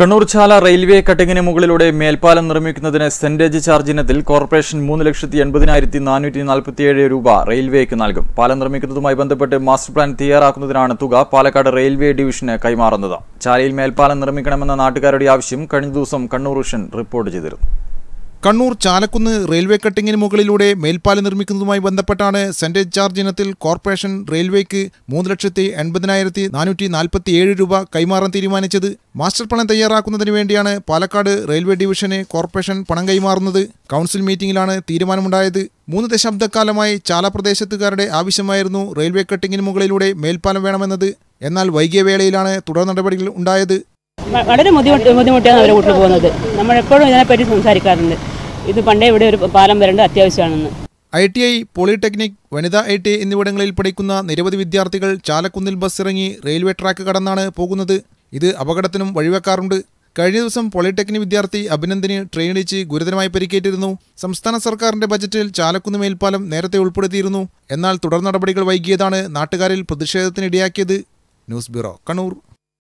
കണ്ണൂർ ചാല railway കട്ടിങ്ങിന് മുകളിലൂടെ മേൽപ്പാലം നിർമ്മിക്കുന്നതിന് സെന്റേജ് ചാർജ് ഇനത്തിൽ കോർപ്പറേഷൻ മൂന്ന് ലക്ഷത്തി എൺപതിനായിരത്തി നാനൂറ്റി നാൽപ്പത്തിയേഴ് രൂപ റെയിൽവേക്ക് നൽകും പാലം നിർമ്മിക്കുന്നതുമായി ബന്ധപ്പെട്ട് മാസ്റ്റർ പ്ലാൻ തയ്യാറാക്കുന്നതിനാണ് തുക പാലക്കാട് റെയിൽവേ ഡിവിഷന് കൈമാറുന്നത് ചാലയിൽ മേൽപ്പാലം നിർമ്മിക്കണമെന്ന നാട്ടുകാരുടെ ആവശ്യം കഴിഞ്ഞ ദിവസം കണ്ണൂർ വിഷൻ റിപ്പോർട്ട് ചെയ്തിരുന്നു കണ്ണൂർ ചാലക്കുന്ന് റെയിൽവേ കട്ടിങ്ങിന് മുകളിലൂടെ മേൽപ്പാലം നിർമ്മിക്കുന്നതുമായി ബന്ധപ്പെട്ടാണ് സെൻറ്റേജ് ചാർജ് ഇനത്തിൽ കോർപ്പറേഷൻ റെയിൽവേക്ക് മൂന്ന് ലക്ഷത്തി എൺപതിനായിരത്തി നാനൂറ്റി നാൽപ്പത്തി ഏഴ് രൂപ കൈമാറാൻ തീരുമാനിച്ചത് മാസ്റ്റർ പ്ലാൻ തയ്യാറാക്കുന്നതിന് വേണ്ടിയാണ് പാലക്കാട് റെയിൽവേ ഡിവിഷന് കോർപ്പറേഷൻ പണം കൈമാറുന്നത് കൗൺസിൽ മീറ്റിംഗിലാണ് തീരുമാനമുണ്ടായത് മൂന്ന് ദശാബ്ദക്കാലമായി ചാല പ്രദേശത്തുകാരുടെ ആവശ്യമായിരുന്നു റെയിൽവേ കട്ടിങ്ങിന് മുകളിലൂടെ മേൽപ്പാലം വേണമെന്നത് എന്നാൽ വൈകിയ വേളയിലാണ് തുടർ നടപടികൾ ഉണ്ടായത് വളരെ ബുദ്ധിമുട്ട് ബുദ്ധിമുട്ടിയാണ് അവരെ വീട്ടിൽ പോകുന്നത് നമ്മളെപ്പോഴും ഇതിനെപ്പറ്റി സംസാരിക്കാറുണ്ട് ഇത് പണ്ടേ ഇവിടെ ഒരു പാലം വരേണ്ടത് അത്യാവശ്യമാണെന്ന് ഐ ടി ഐ പോളിടെക്നിക് വനിതാ ഐ ടി ഐ എന്നിവിടങ്ങളിൽ പഠിക്കുന്ന നിരവധി വിദ്യാർത്ഥികൾ ചാലക്കുന്നിൽ ബസ് ഇറങ്ങി റെയിൽവേ ട്രാക്ക് കടന്നാണ് പോകുന്നത് ഇത് അപകടത്തിനും വഴിവെക്കാറുണ്ട് കഴിഞ്ഞ ദിവസം പോളിടെക്നിക് വിദ്യാർത്ഥി അഭിനന്ദിന് ട്രെയിനിടിച്ച് ഗുരുതരമായി പരിക്കേറ്റിരുന്നു സംസ്ഥാന സർക്കാരിന്റെ ബജറ്റിൽ ചാലക്കുന്ന് മേൽപ്പാലം നേരത്തെ ഉൾപ്പെടുത്തിയിരുന്നു എന്നാൽ തുടർ നടപടികൾ വൈകിയതാണ് നാട്ടുകാരിൽ പ്രതിഷേധത്തിനിടയാക്കിയത് ന്യൂസ് ബ്യൂറോ കണ്ണൂർ